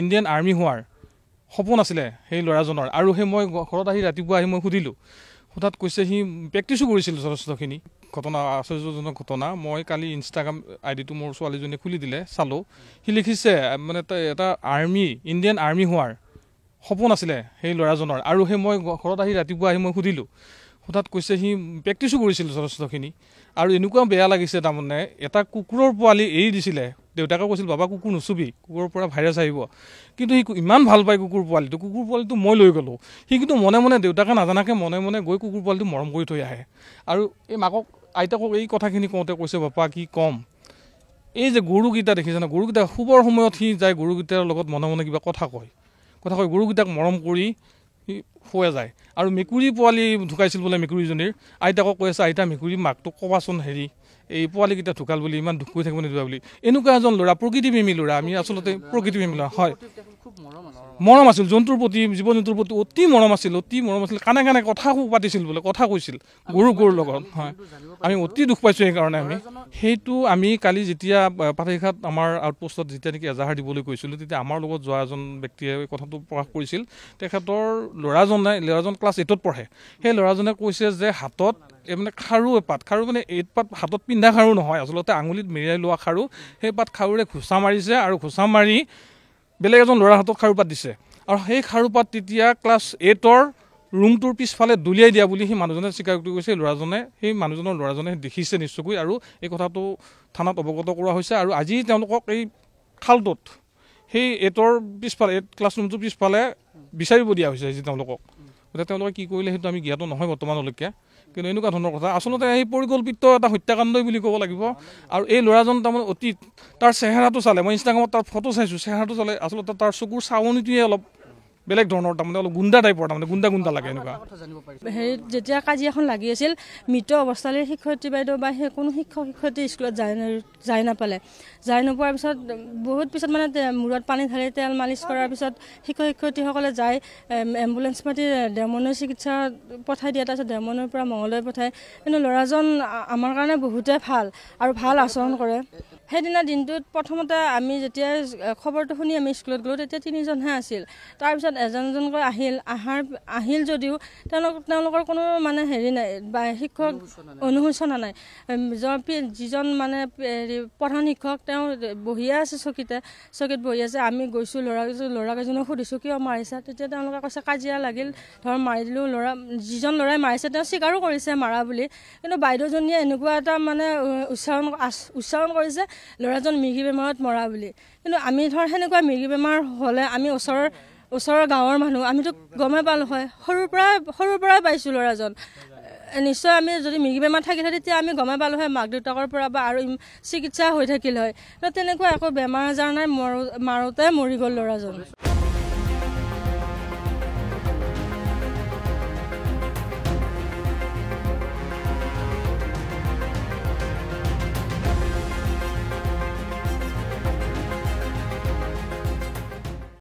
Indian army হোৱাৰ সপোন আছিলে সেই ল'ৰাজনৰ আৰু সেই মই ঘৰত আহি ৰাতিপুৱা আহি মই সুধিলোঁ সোধাত কৈছে সি প্ৰেক্টিছো কৰিছিলোঁ যথেষ্টখিনি ঘটনা আশ্চৰ্যজনক ঘটনা মই কালি ইনষ্টাগ্ৰাম আই ডিটো মোৰ ছোৱালীজনীয়ে খুলি দিলে চালোঁ সি লিখিছে মানে এটা আৰ্মি ইণ্ডিয়ান আৰ্মি হোৱাৰ সপোন আছিলে সেই ল'ৰাজনৰ আৰু সেই মই ঘৰত আহি ৰাতিপুৱা আহি মই সুধিলোঁ সোধাত কৈছে সি প্ৰেক্টিছো কৰিছিলোঁ যথেষ্টখিনি আৰু এনেকুৱা বেয়া লাগিছে তাৰমানে এটা কুকুৰৰ পোৱালি এৰি দিছিলে দেউতাকে কৈছিল বাবা কুকুৰ নুচুবি কুকুৰৰ পৰা ভাইৰাছ আহিব কিন্তু সি ইমান ভাল পায় কুকুৰ পোৱালিটো কুকুৰ পোৱালিটো মই লৈ গ'লোঁ সি কিন্তু মনে মনে দেউতাকে নাজানাকৈ মনে মনে গৈ কুকুৰ পোৱালিটো মৰম কৰি থৈ আহে আৰু এই মাকক আইতাকক এই কথাখিনি কওঁতে কৈছে বাপা কি ক'ম এই যে গৰুকেইটা দেখিছে ন গৰুকেইটা শুবৰ সময়ত সি যায় গৰুকেইটাৰ লগত মনে মনে কিবা কথা কয় কথা কয় গৰুকেইটাক মৰম কৰি শুৱে যায় আৰু মেকুৰী পোৱালি ঢুকাইছিল বোলে মেকুৰীজনীৰ আইতাকক কৈ আছে আইতা মেকুৰী মাকটোক ক'বাচোন হেৰি এই পোৱালিকেইটা ঢুকাল বুলি ইমান দুখ কৰি থাকিব নিদিবা বুলি এনেকুৱা এজন ল'ৰা প্ৰকৃতিপ্ৰেমী ল'ৰা আমি আচলতে প্ৰকৃতিপ্ৰেমী ল'ৰা হয় মৰম আছিল জন্তুৰ প্ৰতি জীৱ জন্তুৰ প্ৰতি অতি মৰম আছিল অতি মৰম আছিল কাণে কাণে কথা পাতিছিল বোলে কথা কৈছিল গৰু গৰুৰ লগত হয় আমি অতি দুখ পাইছোঁ সেইকাৰণে আমি সেইটো আমি কালি যেতিয়া পাতিঘাট আমাৰ আউটপোষ্টত যেতিয়া নেকি এজাহাৰ দিবলৈ গৈছিলোঁ তেতিয়া আমাৰ লগত যোৱা এজন ব্যক্তিয়ে কথাটো প্ৰকাশ কৰিছিল তেখেতৰ ল'ৰাজনে ল'ৰাজন ক্লাছ এইটত পঢ়ে সেই ল'ৰাজনে কৈছে যে হাতত এই মানে খাৰু এপাত খাৰু মানে এই পাত হাতত পিন্ধা খাৰু নহয় আচলতে আঙুলিত মেৰিয়াই লোৱা খাৰু সেই পাত খাৰুৰে ঘোচা মাৰিছে আৰু ঘোচা মাৰি বেলেগ এজন ল'ৰাৰ হাতত খাৰুপাত দিছে আৰু সেই খাৰুপাত তেতিয়া ক্লাছ এইটৰ ৰুমটোৰ পিছফালে দলিয়াই দিয়া বুলি সেই মানুহজনে স্বীকাৰ কৰিছে ল'ৰাজনে সেই মানুহজনৰ ল'ৰাজনে দেখিছে নিশ্চয়কৈ আৰু এই কথাটো থানাত অৱগত কৰা হৈছে আৰু আজি তেওঁলোকক এই খালটোত সেই এইটৰ পিছফালে এইট ক্লাছ ৰুমটোৰ পিছফালে বিচাৰিব দিয়া হৈছে আজি তেওঁলোকক গতিকে তেওঁলোকে কি কৰিলে সেইটো আমি জ্ঞাত নহয় বৰ্তমানলৈকে কিন্তু এনেকুৱা ধৰণৰ কথা আচলতে এই পৰিকল্পিত এটা হত্যাকাণ্ডই বুলি ক'ব লাগিব আৰু এই ল'ৰাজন তাৰমানে অতি তাৰ চেহেৰাটো চালে মই ইনষ্টাগ্ৰামত তাৰ ফটো চাইছোঁ চেহেৰাটো চালে আচলতে তাৰ চকুৰ চাৱনিটোৱে অলপ বেলেগ ধৰণৰ তাৰমানে অলপ গুণ্ডা টাইপৰ তাৰমানে গুণ্ডা গুণ্ডা লাগে এনেকুৱা হেৰি যেতিয়া কাজি এখন লাগি আছিল মৃত অৱস্থালৈ শিক্ষয়িত্ৰী বাইদেউ বা সেই কোনো শিক্ষক শিক্ষয়িত্ৰী স্কুলত যায় যাই নাপালে যাই নোপোৱাৰ পিছত বহুত পিছত মানে মূৰত পানী ঢালি তেল মালিচ কৰাৰ পিছত শিক্ষক শিক্ষয়িত্ৰীসকলে যায় এম্বুলেঞ্চ মাতি ডেমনৈ চিকিৎসা পঠাই দিয়ে তাৰপিছত ডেমনৈৰ পৰা মঙলৈ পঠায় কিন্তু ল'ৰাজন আমাৰ কাৰণে বহুতে ভাল আৰু ভাল আচৰণ কৰে সেইদিনা দিনটোত প্ৰথমতে আমি যেতিয়া খবৰটো শুনি আমি স্কুলত গ'লোঁ তেতিয়া তিনিজনহে আছিল তাৰপিছত এজনকৈ আহিল আহাৰ আহিল যদিও তেওঁলোক তেওঁলোকৰ কোনো মানে হেৰি নাই বা শিক্ষক অনুশোচনা নাই যিজন মানে হেৰি প্ৰধান শিক্ষক তেওঁ বহিয়ে আছে চকীতে চকীত বহি আছে আমি গৈছোঁ ল'ৰা ল'ৰাকেইজনক সুধিছোঁ কিয় মাৰিছা তেতিয়া তেওঁলোকে কৈছে কাজিয়া লাগিল ধৰ মাৰি দিলোঁ ল'ৰা যিজন ল'ৰাই মাৰিছে তেওঁ স্বীকাৰো কৰিছে মাৰা বুলি কিন্তু বাইদেউজনীয়ে এনেকুৱা এটা মানে উচ্চাৰণ উচ্চাৰণ কৰিছে ল'ৰাজন মিৰ্গি বেমাৰত মৰা বুলি কিন্তু আমি ধৰ সেনেকুৱা মিৰ্গী বেমাৰ হ'লে আমি ওচৰৰ ওচৰৰ গাঁৱৰ মানুহ আমিতো গমে পালোঁ হয় সৰুৰ পৰাই সৰুৰ পৰাই পাইছোঁ ল'ৰাজন নিশ্চয় আমি যদি মিৰ্গী বেমাৰ থাকিলে তেতিয়া আমি গমে পালোঁ হয় মাক দেউতাকৰ পৰা বা আৰু চিকিৎসা হৈ থাকিল হয় তেনেকুৱা একো বেমাৰ আজাৰ নাই মৰো মাৰোঁতে মৰি গ'ল ল'ৰাজন